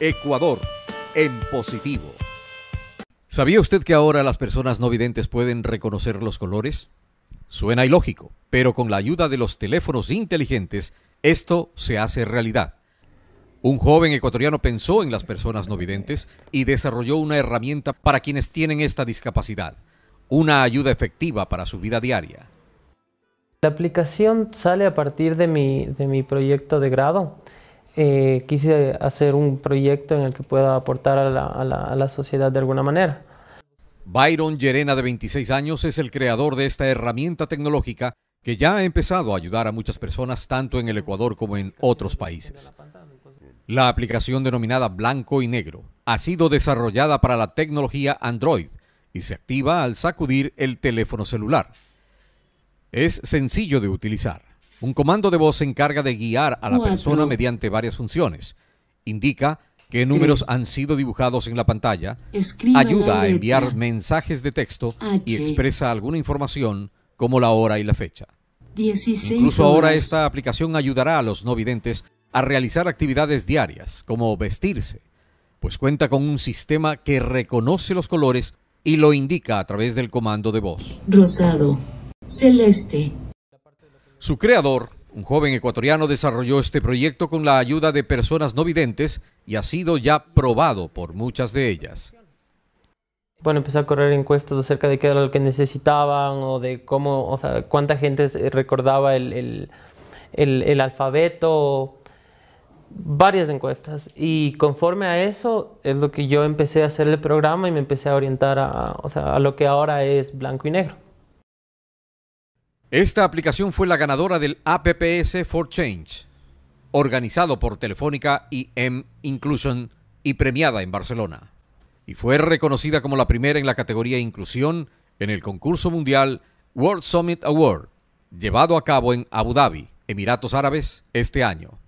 Ecuador en positivo. ¿Sabía usted que ahora las personas no videntes pueden reconocer los colores? Suena ilógico, pero con la ayuda de los teléfonos inteligentes, esto se hace realidad. Un joven ecuatoriano pensó en las personas no videntes y desarrolló una herramienta para quienes tienen esta discapacidad, una ayuda efectiva para su vida diaria. La aplicación sale a partir de mi, de mi proyecto de grado eh, quise hacer un proyecto en el que pueda aportar a la, a la sociedad de alguna manera. Byron Llerena, de 26 años, es el creador de esta herramienta tecnológica que ya ha empezado a ayudar a muchas personas tanto en el Ecuador como en otros países. La aplicación denominada Blanco y Negro ha sido desarrollada para la tecnología Android y se activa al sacudir el teléfono celular. Es sencillo de utilizar. Un comando de voz se encarga de guiar a la persona mediante varias funciones. Indica qué números han sido dibujados en la pantalla, ayuda a enviar mensajes de texto y expresa alguna información como la hora y la fecha. Incluso ahora esta aplicación ayudará a los no videntes a realizar actividades diarias, como vestirse, pues cuenta con un sistema que reconoce los colores y lo indica a través del comando de voz. Rosado, celeste, su creador, un joven ecuatoriano, desarrolló este proyecto con la ayuda de personas no videntes y ha sido ya probado por muchas de ellas. Bueno, empecé a correr encuestas acerca de qué era lo que necesitaban o de cómo, o sea, cuánta gente recordaba el, alfabeto, varias encuestas. Y conforme a eso es lo que yo empecé a hacer el programa y me empecé a orientar a, a lo que ahora es blanco y negro. Esta aplicación fue la ganadora del APPS for Change, organizado por Telefónica y M Inclusion y premiada en Barcelona. Y fue reconocida como la primera en la categoría Inclusión en el concurso mundial World Summit Award, llevado a cabo en Abu Dhabi, Emiratos Árabes, este año.